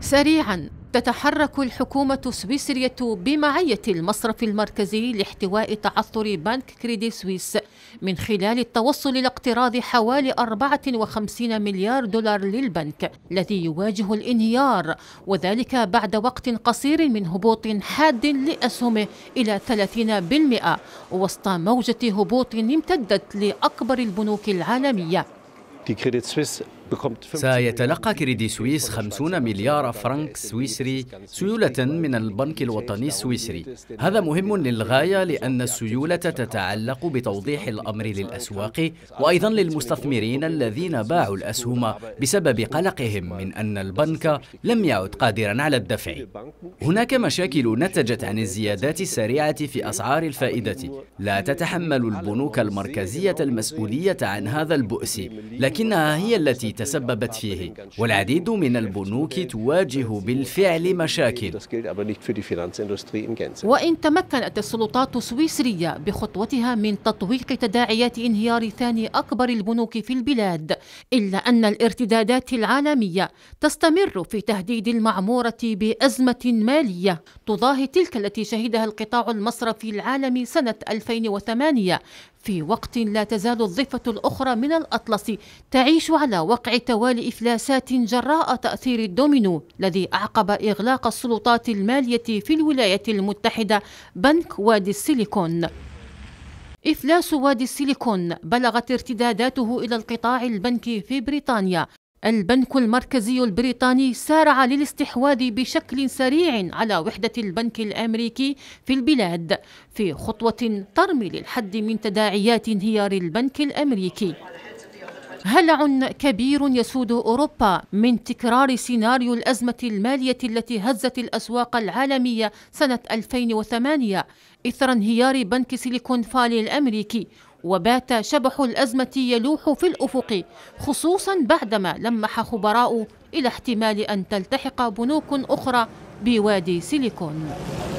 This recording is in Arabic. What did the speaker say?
سريعا تتحرك الحكومة السويسرية بمعية المصرف المركزي لاحتواء تعثر بنك كريدي سويس من خلال التوصل لاقتراض حوالي 54 مليار دولار للبنك الذي يواجه الانهيار وذلك بعد وقت قصير من هبوط حاد لأسهمه إلى 30% وسط موجة هبوط امتدت لأكبر البنوك العالمية Die Credit Suisse سيتلقى كريدي سويس 50 مليار فرنك سويسري سيولة من البنك الوطني السويسري هذا مهم للغاية لأن السيولة تتعلق بتوضيح الأمر للأسواق وأيضا للمستثمرين الذين باعوا الأسهم بسبب قلقهم من أن البنك لم يعد قادرا على الدفع هناك مشاكل نتجت عن الزيادات السريعة في أسعار الفائدة لا تتحمل البنوك المركزية المسؤولية عن هذا البؤس لكنها هي التي تسببت فيه والعديد من البنوك تواجه بالفعل مشاكل وإن تمكنت السلطات السويسرية بخطوتها من تطويق تداعيات انهيار ثاني أكبر البنوك في البلاد إلا أن الارتدادات العالمية تستمر في تهديد المعمورة بأزمة مالية تضاهي تلك التي شهدها القطاع المصرفي العالمي سنة 2008 في وقت لا تزال الضفة الأخرى من الأطلس تعيش على وقع توالي إفلاسات جراء تأثير الدومينو الذي أعقب إغلاق السلطات المالية في الولايات المتحدة بنك وادي السيليكون إفلاس وادي السيليكون بلغت ارتداداته إلى القطاع البنكي في بريطانيا البنك المركزي البريطاني سارع للاستحواذ بشكل سريع على وحدة البنك الأمريكي في البلاد في خطوة ترمي للحد من تداعيات انهيار البنك الأمريكي هلع كبير يسود أوروبا من تكرار سيناريو الأزمة المالية التي هزت الأسواق العالمية سنة 2008 إثر انهيار بنك سيليكون فالي الأمريكي وبات شبح الأزمة يلوح في الأفق خصوصا بعدما لمح خبراء إلى احتمال أن تلتحق بنوك أخرى بوادي سيليكون